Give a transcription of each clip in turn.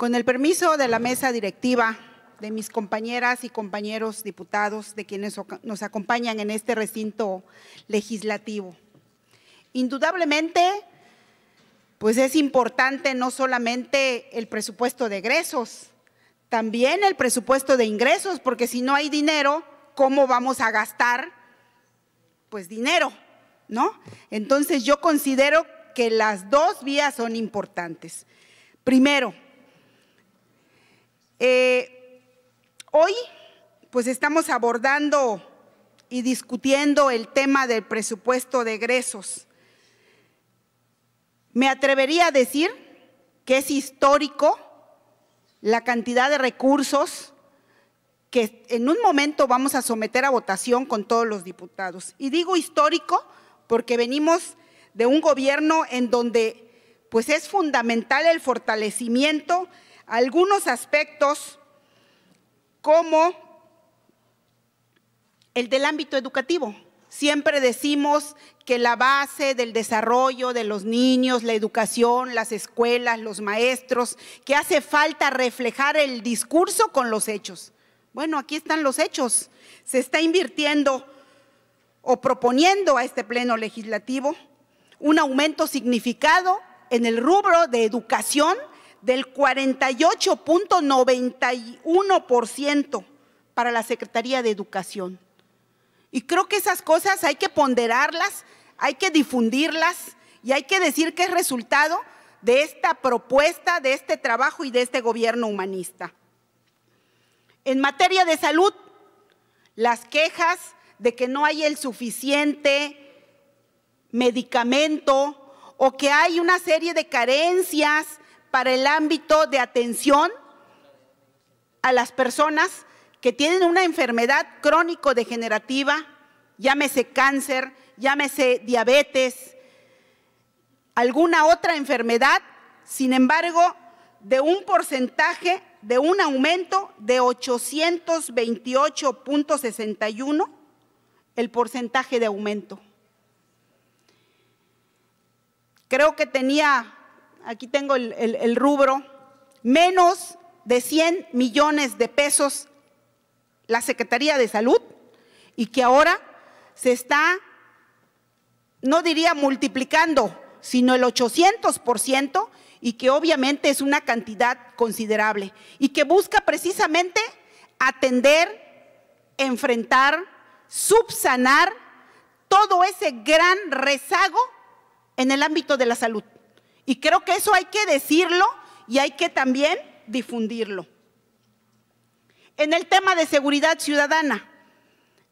Con el permiso de la mesa directiva, de mis compañeras y compañeros diputados, de quienes nos acompañan en este recinto legislativo. Indudablemente, pues es importante no solamente el presupuesto de egresos, también el presupuesto de ingresos, porque si no hay dinero, ¿cómo vamos a gastar? Pues dinero, ¿no? Entonces yo considero que las dos vías son importantes. Primero, eh, hoy, pues estamos abordando y discutiendo el tema del presupuesto de egresos. Me atrevería a decir que es histórico la cantidad de recursos que en un momento vamos a someter a votación con todos los diputados. Y digo histórico porque venimos de un gobierno en donde pues es fundamental el fortalecimiento algunos aspectos como el del ámbito educativo. Siempre decimos que la base del desarrollo de los niños, la educación, las escuelas, los maestros, que hace falta reflejar el discurso con los hechos. Bueno, aquí están los hechos. Se está invirtiendo o proponiendo a este Pleno Legislativo un aumento significado en el rubro de educación del 48.91% para la Secretaría de Educación. Y creo que esas cosas hay que ponderarlas, hay que difundirlas y hay que decir que es resultado de esta propuesta, de este trabajo y de este gobierno humanista. En materia de salud, las quejas de que no hay el suficiente medicamento o que hay una serie de carencias para el ámbito de atención a las personas que tienen una enfermedad crónico-degenerativa, llámese cáncer, llámese diabetes, alguna otra enfermedad, sin embargo, de un porcentaje de un aumento de 828.61 el porcentaje de aumento. Creo que tenía aquí tengo el, rubro, menos de 100 millones de pesos la Secretaría de Salud y que ahora se está, no diría multiplicando, sino el 800% y que obviamente es una cantidad considerable y que busca precisamente atender, enfrentar, subsanar todo ese gran rezago en el ámbito de la salud. Y creo que eso hay que decirlo y hay que también difundirlo. En el tema de seguridad ciudadana,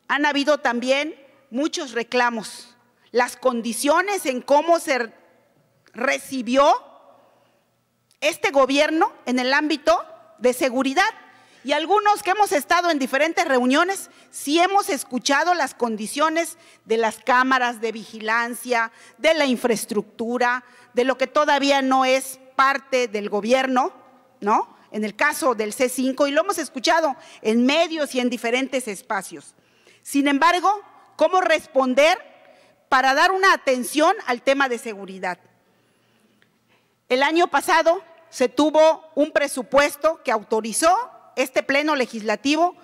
han habido también muchos reclamos. Las condiciones en cómo se recibió este gobierno en el ámbito de seguridad. Y algunos que hemos estado en diferentes reuniones, sí hemos escuchado las condiciones de las cámaras de vigilancia, de la infraestructura, de lo que todavía no es parte del gobierno, ¿no? En el caso del C5, y lo hemos escuchado en medios y en diferentes espacios. Sin embargo, ¿cómo responder para dar una atención al tema de seguridad? El año pasado se tuvo un presupuesto que autorizó este pleno legislativo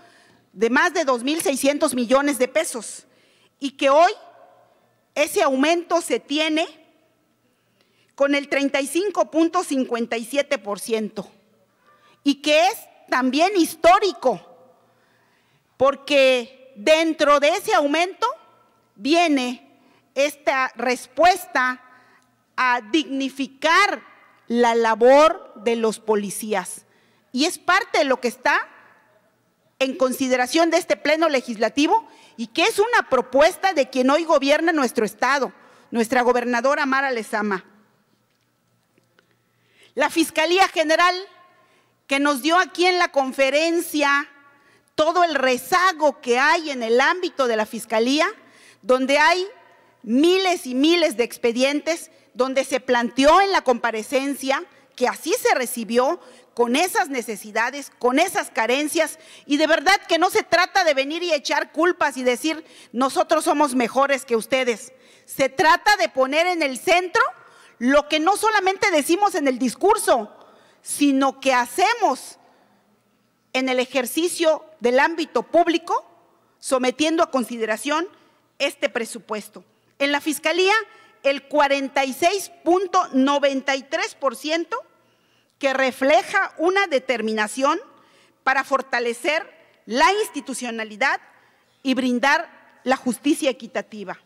de más de 2.600 millones de pesos y que hoy ese aumento se tiene con el 35.57%, y que es también histórico, porque dentro de ese aumento viene esta respuesta a dignificar la labor de los policías. Y es parte de lo que está en consideración de este Pleno Legislativo y que es una propuesta de quien hoy gobierna nuestro Estado, nuestra gobernadora Mara Lezama. La Fiscalía General que nos dio aquí en la conferencia todo el rezago que hay en el ámbito de la Fiscalía, donde hay miles y miles de expedientes, donde se planteó en la comparecencia que así se recibió con esas necesidades, con esas carencias, y de verdad que no se trata de venir y echar culpas y decir, nosotros somos mejores que ustedes. Se trata de poner en el centro lo que no solamente decimos en el discurso, sino que hacemos en el ejercicio del ámbito público, sometiendo a consideración este presupuesto. En la Fiscalía, el 46.93% que refleja una determinación para fortalecer la institucionalidad y brindar la justicia equitativa.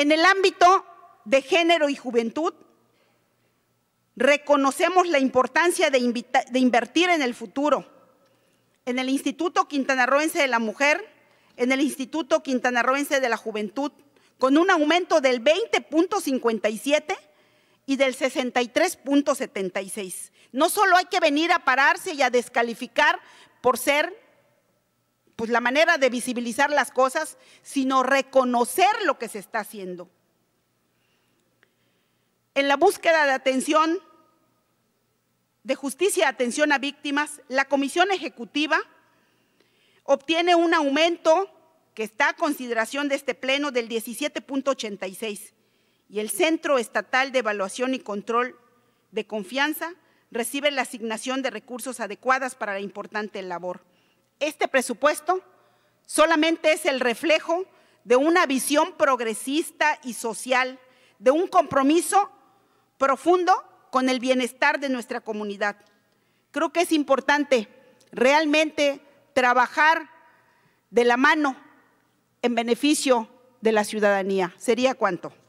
En el ámbito de género y juventud, reconocemos la importancia de, de invertir en el futuro. En el Instituto Quintanarroense de la Mujer, en el Instituto Quintanarroense de la Juventud, con un aumento del 20.57 y del 63.76. No solo hay que venir a pararse y a descalificar por ser pues, la manera de visibilizar las cosas, sino reconocer lo que se está haciendo. En la búsqueda de atención, de justicia y atención a víctimas, la Comisión Ejecutiva obtiene un aumento que está a consideración de este Pleno del 17.86 y el Centro Estatal de Evaluación y Control de Confianza recibe la asignación de recursos adecuadas para la importante labor este presupuesto solamente es el reflejo de una visión progresista y social, de un compromiso profundo con el bienestar de nuestra comunidad. Creo que es importante realmente trabajar de la mano en beneficio de la ciudadanía. ¿Sería cuánto?